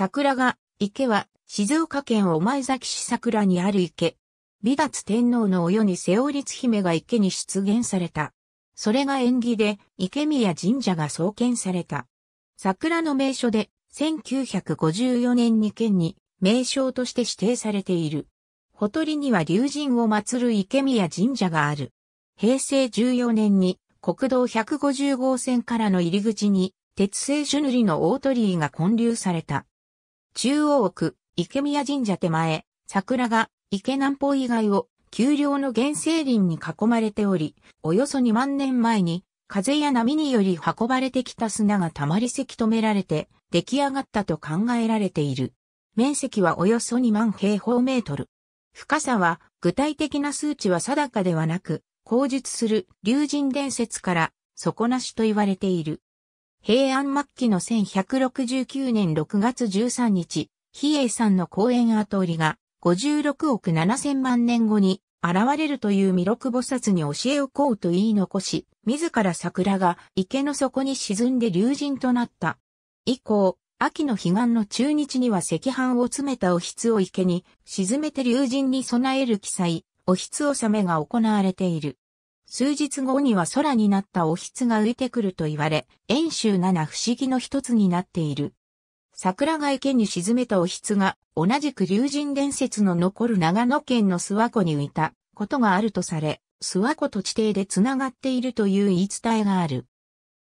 桜が、池は、静岡県御前崎市桜にある池。美達天皇のお世に瀬尾律姫が池に出現された。それが縁起で、池宮神社が創建された。桜の名所で、1954年に県に、名称として指定されている。ほとりには竜神を祀る池宮神社がある。平成14年に国道150号線からの入り口に鉄製朱塗りの大鳥居が建立された。中央区、池宮神社手前、桜が池南方以外を丘陵の原生林に囲まれており、およそ2万年前に風や波により運ばれてきた砂が溜まりせき止められて出来上がったと考えられている。面積はおよそ2万平方メートル。深さは具体的な数値は定かではなく、口述する竜神伝説から底なしと言われている。平安末期の1169年6月13日、比叡山の公園跡折が56億7000万年後に現れるという弥勒菩薩に教えを請うと言い残し、自ら桜が池の底に沈んで竜神となった。以降、秋の彼岸の中日には赤飯を詰めたお筆を池に沈めて竜神に備える記載、お筆納めが行われている。数日後には空になったお筆が浮いてくると言われ、遠州七不思議の一つになっている。桜が池に沈めたお筆が、同じく竜神伝説の残る長野県の諏訪湖に浮いたことがあるとされ、諏訪湖と地底で繋がっているという言い伝えがある。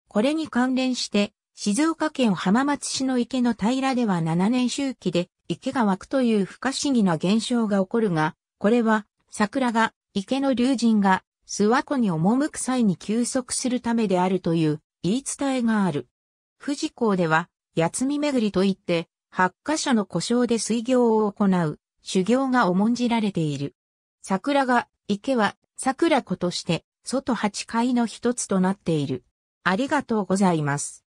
これに関連して、静岡県浜松市の池の平では7年周期で池が湧くという不可思議な現象が起こるが、これは桜が池の竜神が諏訪湖に赴く際に休息するためであるという言い伝えがある。富士港では、八海巡りといって、八カ所の故障で水行を行う、修行が重んじられている。桜が、池は、桜子として、外八階の一つとなっている。ありがとうございます。